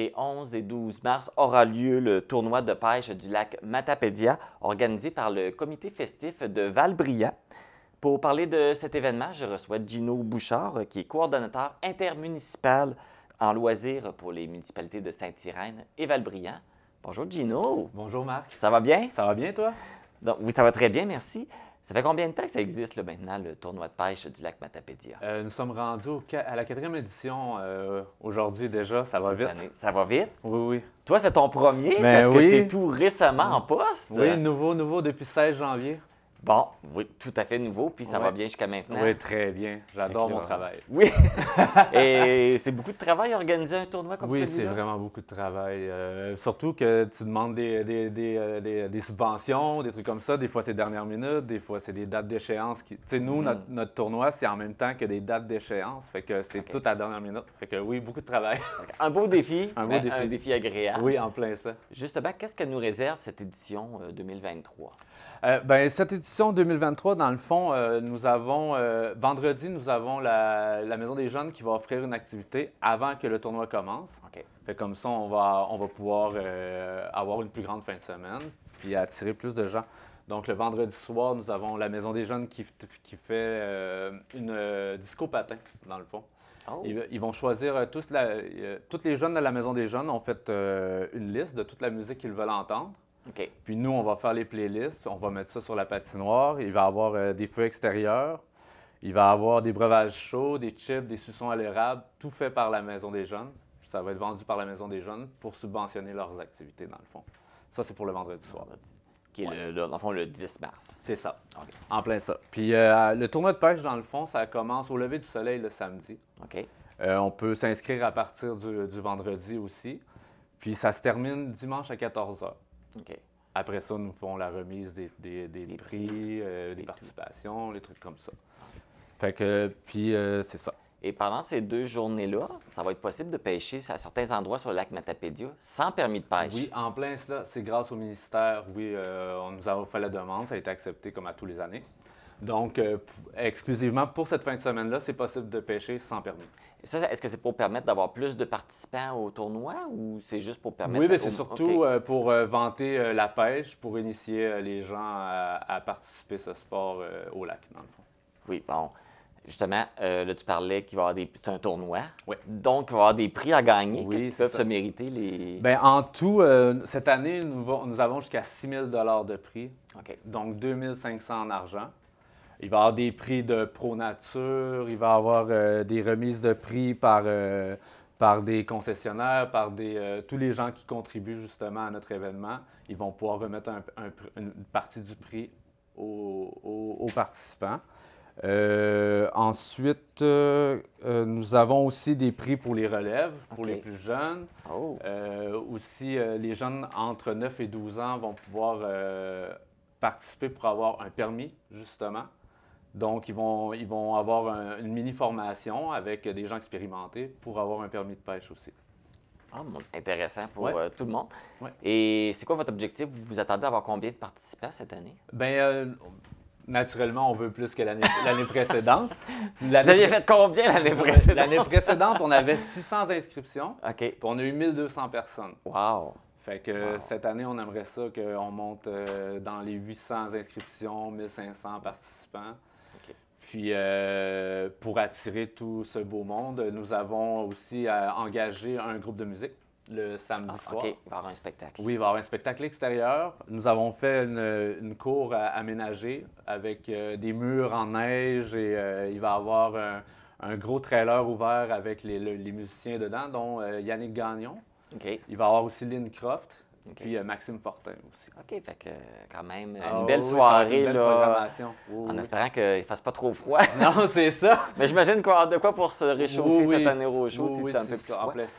les 11 et 12 mars aura lieu le tournoi de pêche du lac Matapédia, organisé par le comité festif de Valbria. Pour parler de cet événement, je reçois Gino Bouchard, qui est coordonnateur intermunicipal en loisirs pour les municipalités de Sainte-Irène et Valbriand. Bonjour Gino. Bonjour Marc. Ça va bien? Ça va bien toi? Donc, oui, ça va très bien, merci. Ça fait combien de temps que ça existe maintenant, le tournoi de pêche du lac Matapédia? Euh, nous sommes rendus à la quatrième édition euh, aujourd'hui déjà. Ça va vite. Ça va vite? Oui, oui. Toi, c'est ton premier ben parce que tu es tout récemment en poste. Oui, nouveau, nouveau depuis 16 janvier. Bon, oui, tout à fait nouveau, puis ça va bien jusqu'à maintenant. Oui, très bien. J'adore mon travail. Oui. Et c'est beaucoup de travail organiser un tournoi comme ça. Oui, c'est vraiment beaucoup de travail. Euh, surtout que tu demandes des, euh, des, des, subventions, des trucs comme ça. Des fois, c'est dernière minute, des fois, c'est des dates d'échéance. Tu sais, nous, hmm. notre, tournoi, c'est en même temps que des dates d'échéance. Fait que c'est tout à dernière minute. Fait que oui, beaucoup de travail. Un beau défi. Un beau hein, défi. Un défi agréable. Oui, en plein ça. Justement, qu'est-ce que nous réserve cette édition 2023? Euh, euh, ben, cette édition Ici, 2023, dans le fond, euh, nous avons, euh, vendredi, nous avons la, Maison des Jeunes qui va offrir une activité avant que le tournoi commence. comme ça, on va, on va pouvoir euh, avoir une plus grande fin de semaine, puis attirer plus de gens. Donc, le vendredi soir, nous avons la Maison des Jeunes qui, fait une disco patin, dans le fond. Oh. Ils, vont choisir tous toutes les jeunes de la Maison des Jeunes ont fait une liste de toute la musique qu'ils veulent entendre. Puis nous, on va faire les playlists, on va mettre ça sur la patinoire. Il va y avoir euh, des feux extérieurs, il va y avoir des breuvages chauds, des chips, des suçons à l'érable, tout fait par la Maison des Jeunes. Ça va être vendu par la Maison des Jeunes pour subventionner leurs activités, dans le fond. Ça, c'est pour le vendredi soir. Qui est, le, dans le fond, le 10 mars. C'est ça. En plein ça. Puis euh, le tournoi de pêche, dans le fond, ça commence au lever du soleil le samedi. Euh, on peut s'inscrire à partir du, du vendredi aussi. Puis ça se termine dimanche à 14 h. Après ça, nous font la remise des, prix, euh, des participations, des les trucs comme ça. Fait que, puis euh, c'est ça. Et pendant ces deux journées-là, ça va être possible de pêcher à certains endroits sur le lac Matapédia sans permis de pêche. Oui, en plein cela, c'est grâce au ministère. Oui, euh, on nous a fait la demande, ça a été accepté comme à tous les années. Donc, euh, exclusivement pour cette fin de semaine-là, c'est possible de pêcher sans permis. est-ce que c'est pour permettre d'avoir plus de participants au tournoi ou c'est juste pour permettre... Oui, mais c'est surtout euh, pour euh, vanter la pêche, pour initier les gens à, participer à ce sport au lac, dans le fond. Oui, bon. Justement, là, tu parlais qu'il va y avoir des. C'est un tournoi. Oui. Donc, il va y avoir des prix à gagner. Qu'est-ce qui peuvent se mériter? Les... Bien, en tout, cette année, nous, avons jusqu'à 6 000 de prix. OK. Donc, 2 500 en argent. Il va y avoir des prix de Pro Nature, il va y avoir euh, des remises de prix par, euh, par des concessionnaires, par des, euh, tous les gens qui contribuent justement à notre événement. Ils vont pouvoir remettre une partie du prix aux, participants. ensuite, nous avons aussi des prix pour les relèves, pour les plus jeunes. Oh. aussi, les jeunes entre 9 et 12 ans vont pouvoir participer pour avoir un permis, justement. Donc, ils vont, avoir une mini-formation avec des gens expérimentés pour avoir un permis de pêche aussi. Ah, intéressant pour euh, tout le monde. Et c'est quoi votre objectif? Vous vous attendez à avoir combien de participants cette année? Bien, euh, naturellement, on veut plus que l'année précédente. Vous aviez fait combien l'année précédente? L'année précédente, on avait 600 inscriptions. OK. Puis on a eu 1200 personnes. Wow! Fait que cette année, on aimerait ça qu'on monte euh, dans les 800 inscriptions, 1500 participants. Puis, euh, pour attirer tout ce beau monde, nous avons aussi euh, engagé un groupe de musique le samedi ah, soir. il va y avoir un spectacle. Oui, il va y avoir un spectacle extérieur. Nous avons fait une, cour euh, aménagée avec des murs en neige et il va y avoir un, gros trailer ouvert avec les, musiciens dedans, dont Yannick Gagnon. Il va y avoir aussi Lynn Croft, puis euh, Maxime Fortin aussi. OK, fait que quand même, une ah belle soirée. là, en espérant qu'il ne fasse pas trop froid. non, c'est ça. Mais j'imagine y de quoi pour se réchauffer cette année au si c'est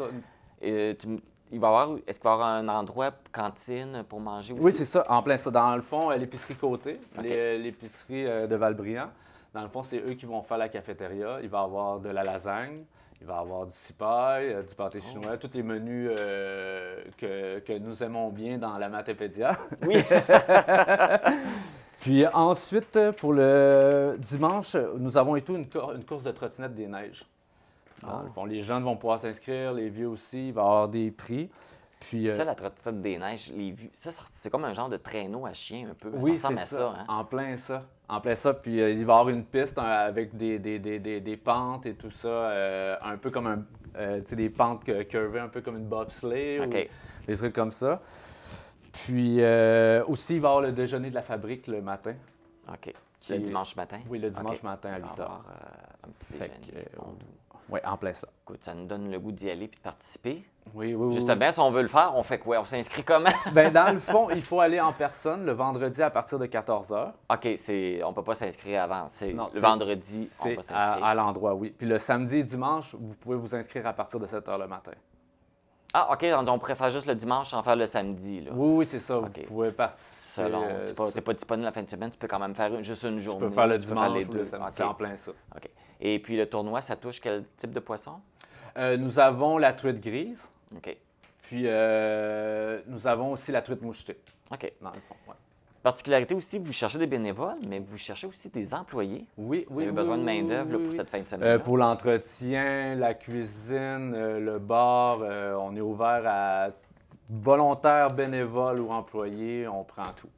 il va avoir, est-ce qu'il va y avoir un endroit, cantine pour manger aussi? Oui, c'est ça, en plein ça. Dans le fond, euh, l'épicerie Côté, euh, l'épicerie de Valbriand. Dans le fond, c'est eux qui vont faire la cafétéria. Il va y avoir de la lasagne, il va y avoir du sipaï, euh, du pâté oh. chinois, tous les menus euh, que, nous aimons bien dans la Matépédia. Oui. Puis ensuite, pour le dimanche, nous avons et une, course de trottinette des neiges. Ah. les jeunes vont pouvoir s'inscrire, les vieux aussi, il va y avoir des prix. Euh, ça, la trottinette des neiges, les vues, ça, c'est comme un genre de traîneau à chien un peu. Oui, ça ça. Hein. En plein ça. En plein ça. Puis euh, il va y avoir une piste euh, avec des, des, pentes et tout ça, un peu comme un, des pentes curvées, un peu comme une bobsleigh ou des trucs comme ça. Puis aussi, il va y avoir le déjeuner de la fabrique le matin. OK. Le dimanche matin? Oui, le dimanche matin à 8 h. un petit déjeuner. Oui, en plein ça. Écoute, ça nous donne le goût d'y aller puis de participer. Oui, oui, oui. Justement, si on veut le faire, on fait quoi? On s'inscrit comment? ben, dans le fond, il faut aller en personne le vendredi à partir de 14h. OK, c'est, on ne peut pas s'inscrire avant. C'est le vendredi, on peut s'inscrire. À, à l'endroit, oui. Puis le samedi et dimanche, vous pouvez vous inscrire à partir de 7h le matin. Ah, OK, on préfère juste le dimanche sans faire le samedi. Là. Oui, c'est ça. Vous pouvez participer. Selon. Euh, tu n'es pas, disponible la fin de semaine, tu peux quand même faire juste une journée. Tu peux faire le dimanche les deux. C'est en plein ça. OK. Et puis le tournoi, ça touche quel type de poisson? Euh, nous avons la truite grise. OK. Puis euh, nous avons aussi la truite mouchetée. OK. Dans le fond, oui. Particularité aussi, vous cherchez des bénévoles, mais vous cherchez aussi des employés. Oui, oui. Vous avez besoin de main-d'œuvre pour cette fin de euh, semaine. pour l'entretien, la cuisine, euh, le bar, euh, on est ouvert à volontaires, bénévoles ou employés, on prend tout.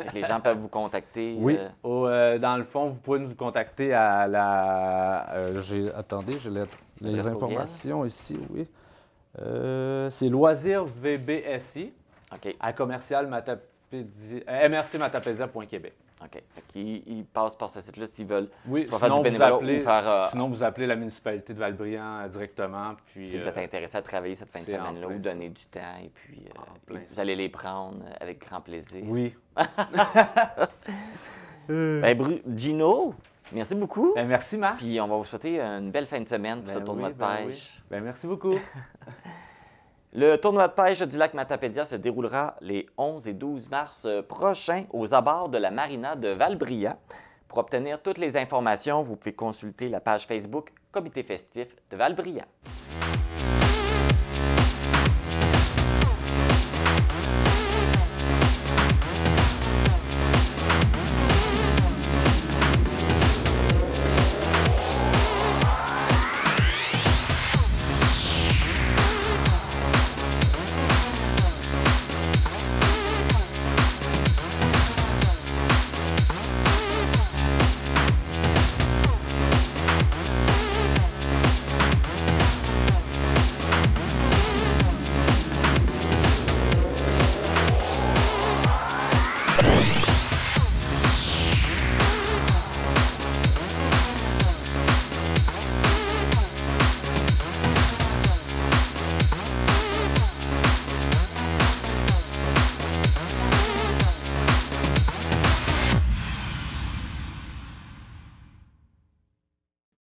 les gens peuvent vous contacter. Oui. Oh, dans le fond, vous pouvez nous contacter à la. j'ai attendez, j'ai les, informations ici, oui. C'est VBSI. OK. À commercial euh, Québec. OK. Ils, ils, passent par ce site-là s'ils veulent oui, sinon, faire euh, sinon, vous appelez la municipalité de Valbriand euh, directement. Puis, si vous êtes intéressé à travailler cette fin de semaine-là ou donner du temps, et puis vous allez les prendre avec grand plaisir. Oui. Ben, Gino, merci beaucoup. Ben, merci, Marc. Puis on va vous souhaiter une belle fin de semaine pour ce ben tournoi de pêche. merci beaucoup. Le tournoi de pêche du lac Matapédia se déroulera les 11 et 12 mars euh, prochains aux abords de la marina de Valbria. Pour obtenir toutes les informations, vous pouvez consulter la page Facebook Comité festif de Valbria.